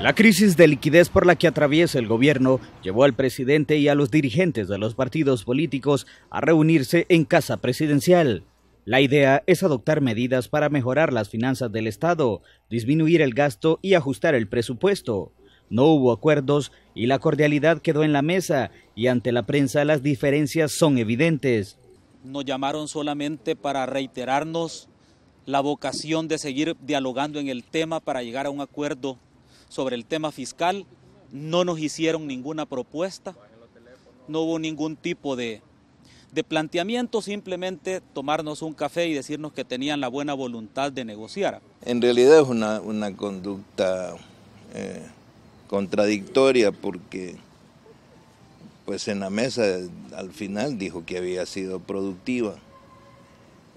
La crisis de liquidez por la que atraviesa el gobierno llevó al presidente y a los dirigentes de los partidos políticos a reunirse en casa presidencial. La idea es adoptar medidas para mejorar las finanzas del Estado, disminuir el gasto y ajustar el presupuesto. No hubo acuerdos y la cordialidad quedó en la mesa y ante la prensa las diferencias son evidentes. Nos llamaron solamente para reiterarnos la vocación de seguir dialogando en el tema para llegar a un acuerdo sobre el tema fiscal, no nos hicieron ninguna propuesta, no hubo ningún tipo de, de planteamiento, simplemente tomarnos un café y decirnos que tenían la buena voluntad de negociar. En realidad es una, una conducta eh, contradictoria porque pues en la mesa al final dijo que había sido productiva.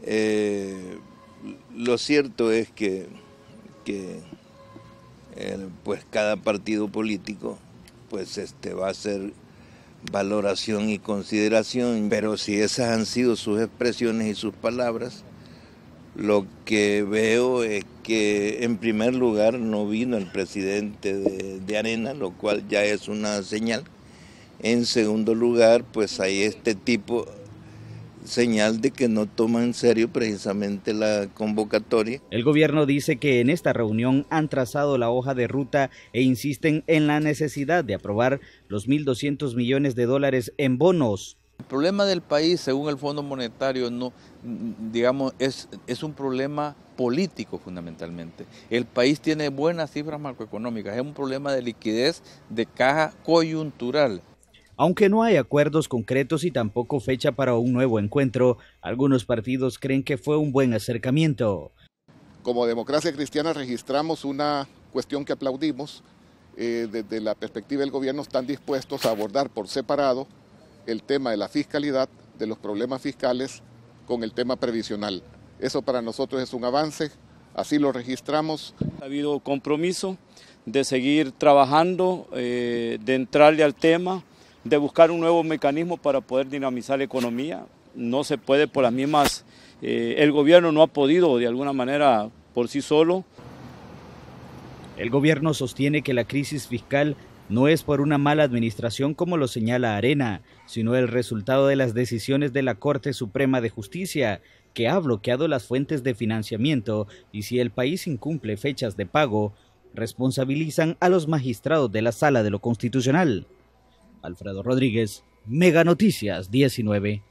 Eh, lo cierto es que, que eh, pues cada partido político pues este va a ser valoración y consideración, pero si esas han sido sus expresiones y sus palabras, lo que veo es que en primer lugar no vino el presidente de, de Arena, lo cual ya es una señal. En segundo lugar, pues hay este tipo señal de que no toman en serio precisamente la convocatoria. El gobierno dice que en esta reunión han trazado la hoja de ruta e insisten en la necesidad de aprobar los 1.200 millones de dólares en bonos. El problema del país, según el Fondo Monetario, no, digamos, es, es un problema político fundamentalmente. El país tiene buenas cifras macroeconómicas, es un problema de liquidez de caja coyuntural. Aunque no hay acuerdos concretos y tampoco fecha para un nuevo encuentro, algunos partidos creen que fue un buen acercamiento. Como democracia cristiana registramos una cuestión que aplaudimos. Eh, desde la perspectiva del gobierno están dispuestos a abordar por separado el tema de la fiscalidad, de los problemas fiscales con el tema previsional. Eso para nosotros es un avance, así lo registramos. Ha habido compromiso de seguir trabajando, eh, de entrarle al tema de buscar un nuevo mecanismo para poder dinamizar la economía. No se puede por las mismas, eh, el gobierno no ha podido de alguna manera por sí solo. El gobierno sostiene que la crisis fiscal no es por una mala administración como lo señala Arena, sino el resultado de las decisiones de la Corte Suprema de Justicia, que ha bloqueado las fuentes de financiamiento y si el país incumple fechas de pago, responsabilizan a los magistrados de la Sala de lo Constitucional. Alfredo Rodríguez, Mega Noticias 19.